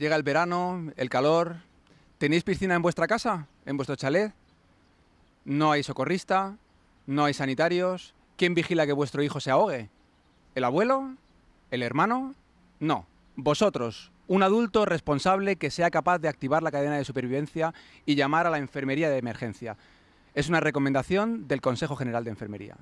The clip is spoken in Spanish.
llega el verano, el calor. ¿Tenéis piscina en vuestra casa? ¿En vuestro chalet? No hay socorrista, no hay sanitarios. ¿Quién vigila que vuestro hijo se ahogue? ¿El abuelo? ¿El hermano? No, vosotros, un adulto responsable que sea capaz de activar la cadena de supervivencia y llamar a la enfermería de emergencia. Es una recomendación del Consejo General de Enfermería.